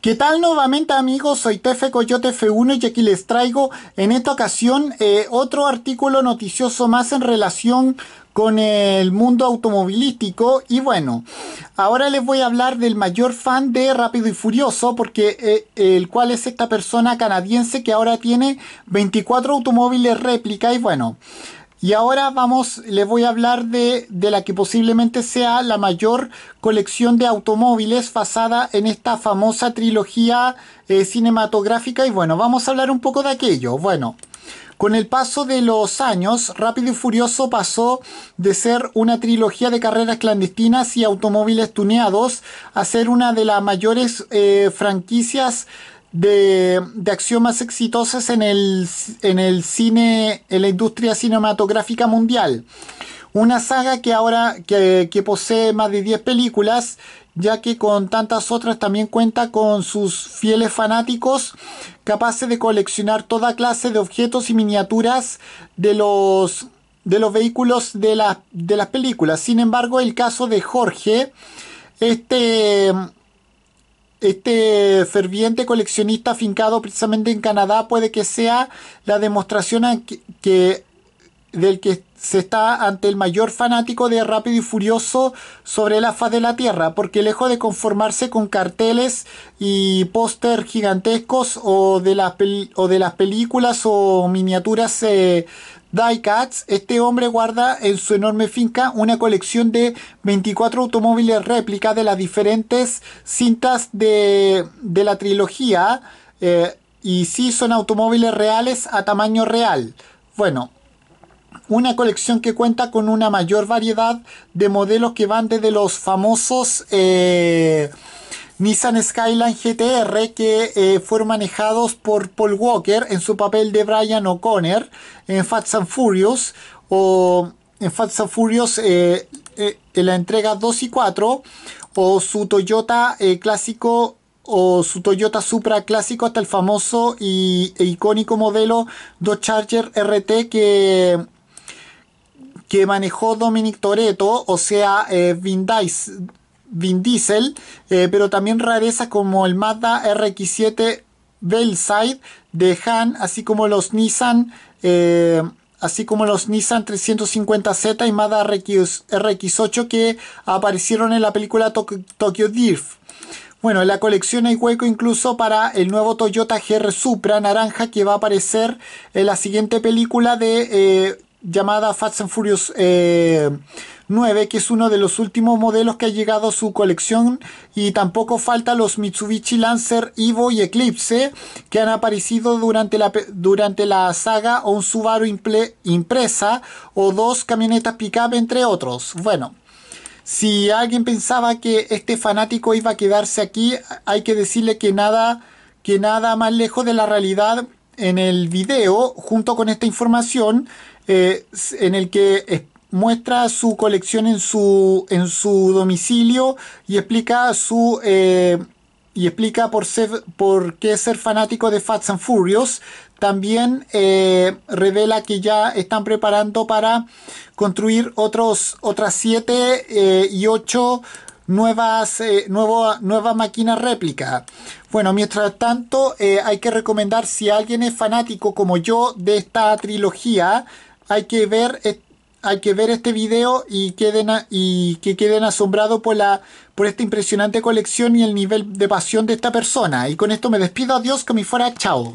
¿Qué tal nuevamente amigos? Soy Tefe Coyote F1 y aquí les traigo en esta ocasión eh, otro artículo noticioso más en relación con el mundo automovilístico y bueno, ahora les voy a hablar del mayor fan de Rápido y Furioso porque eh, el cual es esta persona canadiense que ahora tiene 24 automóviles réplica y bueno... Y ahora vamos, les voy a hablar de, de, la que posiblemente sea la mayor colección de automóviles basada en esta famosa trilogía eh, cinematográfica. Y bueno, vamos a hablar un poco de aquello. Bueno, con el paso de los años, Rápido y Furioso pasó de ser una trilogía de carreras clandestinas y automóviles tuneados a ser una de las mayores eh, franquicias de, de, más exitosas en el, en el cine, en la industria cinematográfica mundial. Una saga que ahora que, posee más de 10 películas, ya que con tantas otras también cuenta con sus fieles fanáticos capaces de coleccionar toda clase de objetos y miniaturas de los, de los vehículos de, de las películas. Sin embargo, el caso de Jorge, este este ferviente coleccionista afincado precisamente en Canadá puede que sea la demostración que, que del que se está ante el mayor fanático de Rápido y Furioso sobre la faz de la Tierra, porque lejos de conformarse con carteles y póster gigantescos o de, las o de las películas o miniaturas eh, die cats, este hombre guarda en su enorme finca una colección de 24 automóviles réplica de las diferentes cintas de, la trilogía, eh, y sí son automóviles reales a tamaño real. Bueno, una colección que cuenta con una mayor variedad de modelos que van desde los famosos eh, Nissan Skyline GTR que eh, fueron manejados por Paul Walker en su papel de Brian O'Connor en Fast and Furious o en Fats and Furious eh, en la entrega 2 y 4 o su Toyota clásico o su Toyota Supra clásico hasta el famoso y, e icónico modelo Dodge Charger RT que que manejó Dominic Toretto, o sea, eh, Vin, Diesel, eh, pero también rarezas como el Mazda RX7 Bellside de Han, así como los Nissan, eh, así como los Nissan 350Z y Mazda RX, 8 que aparecieron en la película Tokyo Drift. Bueno, en la colección hay hueco incluso para el nuevo Toyota GR Supra naranja que va a aparecer en la siguiente película de eh, llamada Fast and Furious 9, eh, que es uno de los últimos modelos que ha llegado a su colección. Y tampoco falta los Mitsubishi Lancer Evo y Eclipse, que han aparecido durante la, durante la saga, o un Subaru Impresa, o dos camionetas pick-up, entre otros. Bueno. Si alguien pensaba que este fanático iba a quedarse aquí, hay que decirle que nada, que nada más lejos de la realidad en el video, junto con esta información, eh, en el que muestra su colección en su, en su domicilio y explica su... Eh, y explica por, por qué ser fanático de Fats and Furious. También eh, revela que ya están preparando para construir otros, otras 7 y 8 nuevas, máquinas nuevo, réplica. Bueno, mientras tanto, hay que recomendar si alguien es fanático como yo de esta trilogía, hay que ver e, hay que ver este video y queden y que queden asombrados por la por esta impresionante colección y el nivel de pasión de esta persona y con esto me despido adiós que me fuera chao